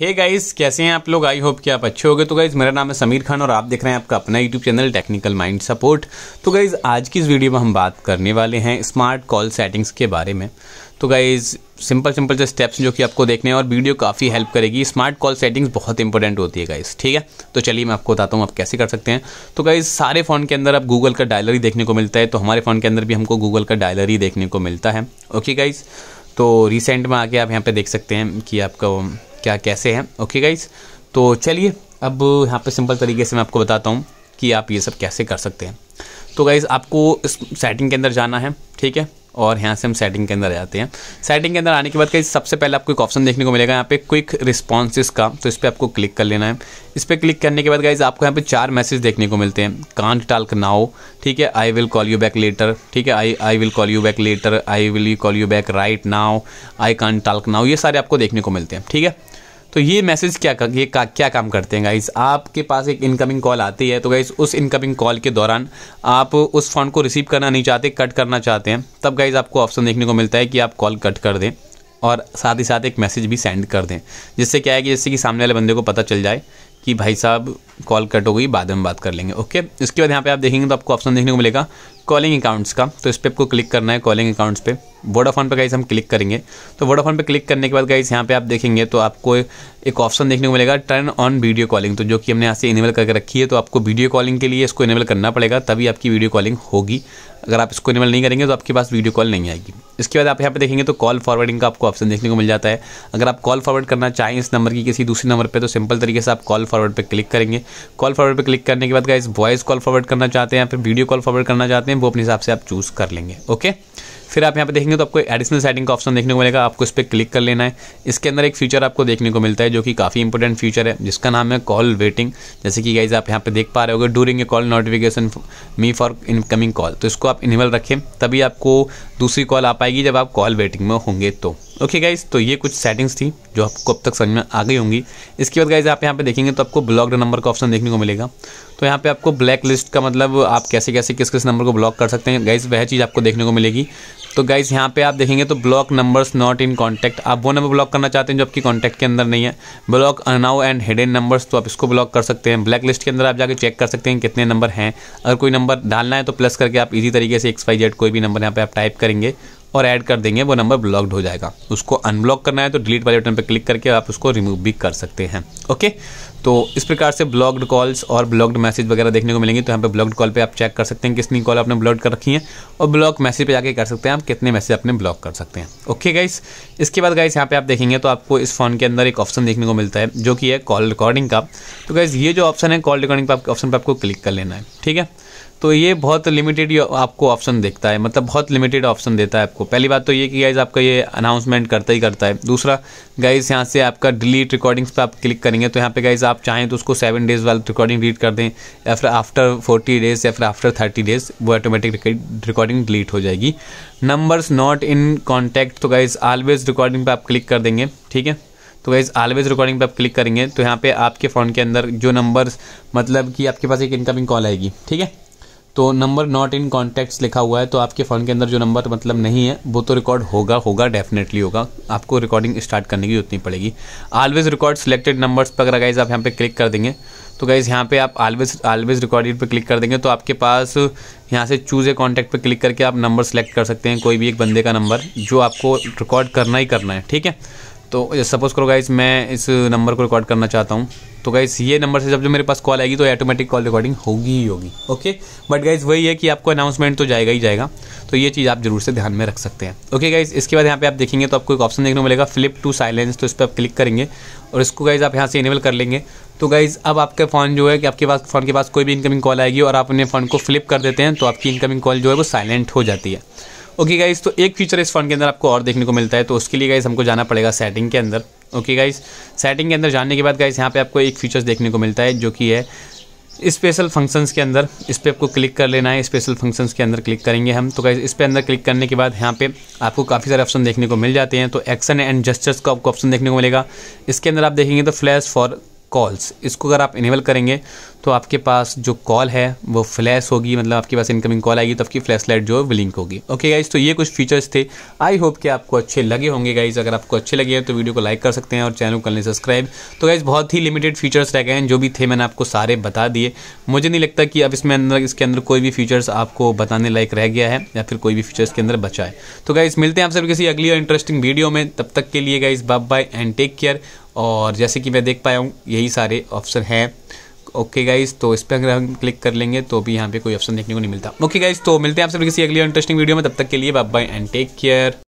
hey guys कैसे हैं आप लोग आई होप कि आप अच्छे होंगे तो गाइज मेरा नाम है समीर खान और आप देख रहे हैं आपका अपना YouTube channel technical mind support तो गाइज आज की इस वीडियो में हम बात करने वाले हैं स्मार्ट कॉल सेटिंग्स के बारे में तो गाइज सिंपल सिंपल से स्टेप्स जो कि आपको देखने हैं और वीडियो काफ़ी हेल्प करेगी स्मार्ट कॉल सेटिंग्स बहुत इंपॉर्टेंट होती है गाइस ठीक है तो चलिए मैं आपको बताता हूँ आप कैसे कर सकते हैं तो गाइस सारे फ़ोन के अंदर आप गूगल का डायलरी देखने को मिलता है तो हमारे फ़ोन के अंदर भी हमको गूगल का डायलरी देखने को मिलता है ओके गाइज़ तो रिसेंट में आके आप यहाँ पर देख सकते हैं कि आपका क्या कैसे हैं ओके गाइज तो चलिए अब यहाँ पे सिंपल तरीके से मैं आपको बताता हूँ कि आप ये सब कैसे कर सकते हैं तो गाइज़ आपको इस सेटिंग के अंदर जाना है ठीक है और यहाँ से हम सेटिंग के अंदर जाते हैं सेटिंग के अंदर आने के बाद कहीं सबसे पहले आपको एक ऑप्शन देखने को मिलेगा यहाँ पे क्विक रिस्पॉन्सेज का तो इस पर आपको क्लिक कर लेना है इस पर क्लिक करने के बाद गाइज आपको यहाँ पे चार मैसेज देखने को मिलते हैं कांट टाल्क नाओ ठीक है I will call you back later ठीक है I I will call you back later I will you call you back right now I can't talc नाओ ये सारे आपको देखने को मिलते हैं ठीक है तो ये मैसेज क्या कर, ये का, क्या काम करते हैं गाइस आपके पास एक इनकमिंग कॉल आती है तो गाइस उस इनकमिंग कॉल के दौरान आप उस फ़ंड को रिसीव करना नहीं चाहते कट करना चाहते हैं तब गाइस आपको ऑप्शन देखने को मिलता है कि आप कॉल कट कर दें और साथ ही साथ एक मैसेज भी सेंड कर दें जिससे क्या है कि जिससे कि सामने वाले बंदे को पता चल जाए कि भाई साहब कॉल कट हो गई बाद में बात कर लेंगे ओके इसके बाद यहाँ पे आप देखेंगे तो आपको ऑप्शन देखने को मिलेगा कॉलिंग अकाउंट्स का तो इस पर आपको क्लिक करना है कॉलिंग अकाउंट्स पर वोडाफोन पे गाइस हम क्लिक करेंगे तो वोडाफोन पे क्लिक करने के बाद गाइस यहाँ पे आप देखेंगे तो आपको एक ऑप्शन देखने को मिलेगा टर्न ऑन वीडियो कॉलिंग तो जो कि हमने यहाँ से इनेबल करके रखी है तो आपको वीडियो कॉलिंग के लिए इसको इनेबल करना पड़ेगा तभी आपकी वीडियो कॉलिंग होगी अगर आप इसको इनेबल नहीं करेंगे तो आपके पास वीडियो कॉल नहीं आएगी इसके बाद आप यहाँ पे देखेंगे तो कॉल फॉरवर्डिंग का आपको ऑप्शन देखने को मिल जाता है अगर आप कॉल फॉरवर्ड करना चाहें इस नंबर की किसी दूसरे नंबर पर तो सिंपल तरीके से आप कॉल फॉरवर्ड पर क्लिक करेंगे कॉल फॉरवर्ड पर क्लिक करने के बाद गाइस वॉइस कॉल फॉरवर्ड करना चाहते हैं या फिर वीडियो कॉल फॉरवर्ड करना चाहते हैं वो अपने हिसाब से आप चूज़ कर लेंगे ओके फिर आप यहाँ पे देखेंगे तो आपको एडिशनल सेटिंग का ऑप्शन देखने को मिलेगा आपको इस पर क्लिक कर लेना है इसके अंदर एक फीचर आपको देखने को मिलता है जो कि काफ़ी इंपॉर्टेंट फीचर है जिसका नाम है कॉल वेटिंग जैसे कि गाइज आप यहाँ पे देख पा रहे हो during a call notification me for incoming call तो इसको आप इनेबल रखें तभी आपको दूसरी कॉल आ पाएगी जब आप कॉल वेटिंग में होंगे तो ओके गाइज तो ये कुछ सेटिंग्स थी जो आपको अब तक समझ में आ गई होंगी इसके बाद गाइज आप यहाँ पे देखेंगे तो आपको ब्लॉक नंबर का ऑप्शन देखने को मिलेगा तो यहाँ पे आपको ब्लैक लिस्ट का मतलब आप कैसे कैसे किस किस नंबर को ब्लॉक कर सकते हैं गाइज वह चीज़ आपको देखने को मिलेगी तो गाइज यहाँ पे आप देखेंगे तो block numbers not in contact आप वो नंबर ब्लॉक करना चाहते हैं जो आपकी कॉन्टैक्ट के अंदर नहीं है block unknown and hidden numbers तो आप इसको ब्लॉक कर सकते हैं ब्लैक लिस्ट के अंदर आप जाकर चेक कर सकते हैं कितने नंबर हैं अगर कोई नंबर डालना है तो प्लस करके आप इजी तरीके से एक्स वाई जेड कोई भी नंबर यहाँ पे आप टाइप करेंगे और ऐड कर देंगे वो नंबर ब्लॉक्ड हो जाएगा उसको अनब्लॉक करना है तो डिलीट वाले बटन पर क्लिक करके आप उसको रिमूव भी कर सकते हैं ओके तो इस प्रकार से ब्लॉक्ड कॉल्स और ब्लॉक्ड मैसेज वगैरह देखने को मिलेंगे तो यहाँ पे ब्लॉक्ड कॉल पे आप चेक कर सकते हैं कितनी कॉल आपने ब्लॉक कर रखी है और ब्लॉक मैसेज पे जाके कर सकते हैं आप कितने मैसेज अपने ब्लॉक कर सकते हैं ओके गाइस इसके बाद गाइस यहाँ पे आप देखेंगे तो आपको इस फोन के अंदर एक ऑप्शन देखने को मिलता है जो कि है कॉल रिकॉर्डिंग का तो गाइज़ ये जो ऑप्शन है कॉल रिकॉर्डिंग पर ऑप्शन पर आपको क्लिक कर लेना है ठीक है तो ये बहुत लिमिटेड आपको ऑप्शन देखता है मतलब बहुत लिमिटेड ऑप्शन देता है आपको पहली बात तो ये कि गाइज आपका ये अनाउंसमेंट करता ही करता है दूसरा गाइज यहाँ से आपका डिलीट रिकॉर्डिंग्स पर आप क्लिक करेंगे तो यहाँ पे गाइज आप चाहें तो उसको सेवन डेज़ वाला रिकॉर्डिंग डिलीट कर दें या फिर आफ्टर फोर्टी डेज़ या फिर आफ्टर थर्टी डेज़ वो ऑटोमेटिक रिकॉर्डिंग डिलीट हो जाएगी नंबर्स नॉट इन कॉन्टैक्ट तो गाइज ऑलवेज रिकॉर्डिंग पर आप क्लिक कर देंगे ठीक है तो गाइज़ ऑलवेज रिकॉर्डिंग पे आप क्लिक करेंगे तो यहाँ पे आपके फ़ोन के अंदर जो नंबर्स मतलब कि आपके पास एक इनकमिंग कॉल आएगी ठीक है तो नंबर नॉट इन कॉन्टैक्ट्स लिखा हुआ है तो आपके फ़ोन के अंदर जो नंबर तो मतलब नहीं है वो तो रिकॉर्ड होगा होगा डेफिनेटली होगा आपको रिकॉर्डिंग स्टार्ट करने की उतनी पड़ेगी ऑलवेज रिकॉर्ड सिलेक्टेड नंबर्स पर अगर गाइज आप यहाँ पे क्लिक कर देंगे तो गाइज़ यहाँ पे आप ऑलवेज ऑलवेज रिकॉर्डेड पे क्लिक कर देंगे तो आपके पास यहाँ से चूज़ ए कॉन्टैक्ट पे क्लिक करके आप नंबर सेलेक्ट कर सकते हैं कोई भी एक बंदे का नंबर जो आपको रिकॉर्ड करना ही करना है ठीक है तो सपोज़ करो गाइज़ मैं इस नंबर को रिकॉर्ड करना चाहता हूँ तो गाइज़ ये नंबर से जब जो मेरे पास कॉल आएगी तो ऑटोमेटिक कॉल रिकॉर्डिंग होगी ही होगी ओके बट गाइज़ वही है कि आपको अनाउंसमेंट तो जाएगा ही जाएगा तो ये चीज़ आप जरूर से ध्यान में रख सकते हैं ओके गाइज़ इसके बाद यहाँ पे आप देखेंगे तो आपको एक ऑप्शन देखने को मिलेगा फ्लिप टू साइलेंस तो इस पर आप क्लिक करेंगे और इसको गाइज आप यहाँ से इनेबल कर लेंगे तो गाइज़ अब आपका फ़ोन जो है कि आपके पास फ़ोन के पास कोई भी इनकमिंग कॉल आएगी और आप अपने फ़ोन को फ्लिप कर देते हैं तो आपकी इनकमिंग कॉल जो है वो साइलेंट हो जाती है ओके गाइज तो एक फीचर इस फोन के अंदर आपको और देखने को मिलता है तो उसके लिए गाइज हमको जाना पड़ेगा सेटिंग के अंदर ओके गाइज सेटिंग के अंदर जाने के बाद गाइज यहाँ पे आपको एक फीचर्स देखने को मिलता है जो कि है स्पेशल फंक्शंस के अंदर इस पर आपको क्लिक कर लेना है स्पेशल फंक्शंस के अंदर क्लिक करेंगे हम तो गाइज इस पर अंदर क्लिक करने के बाद यहाँ पे आपको काफ़ी सारे ऑप्शन देखने को मिल जाते हैं तो एक्शन एंड जस्टर्स का आपको ऑप्शन देखने को मिलेगा इसके अंदर आप देखेंगे तो फ्लैश फॉर कॉल्स इसको अगर आप इनेबल करेंगे तो आपके पास जो कॉल है वो फ्लैश होगी मतलब आपके पास इनकमिंग कॉल आएगी तो आपकी फ्लैश लाइट जो है विलिंक होगी ओके गाइज तो ये कुछ फीचर्स थे आई होप कि आपको अच्छे लगे होंगे गाइज अगर आपको अच्छे लगे हैं तो वीडियो को लाइक कर सकते हैं और चैनल को कर लें सब्सक्राइब तो गाइज बहुत ही लिमिटेड फीचर्स रह गए हैं जो भी थे मैंने आपको सारे बता दिए मुझे नहीं लगता कि अब इसमें अंदर इसके अंदर कोई भी फीचर्स आपको बताने लायक रह गया है या फिर कोई भी फीचर्स के अंदर बचा है तो गाइज मिलते हैं आप सभी किसी अगली और इंटरेस्टिंग वीडियो में तब तक के लिए guys bye bye and take care और जैसे कि मैं देख पाया हूँ यही सारे ऑप्शन हैं ओके गाइज तो इस पर अगर हम क्लिक कर लेंगे तो भी यहाँ पे कोई ऑप्शन देखने को नहीं मिलता ओके गाइज तो मिलते हैं आप सभी किसी अगली इंटरेस्टिंग वीडियो में तब तक के लिए bye bye and take care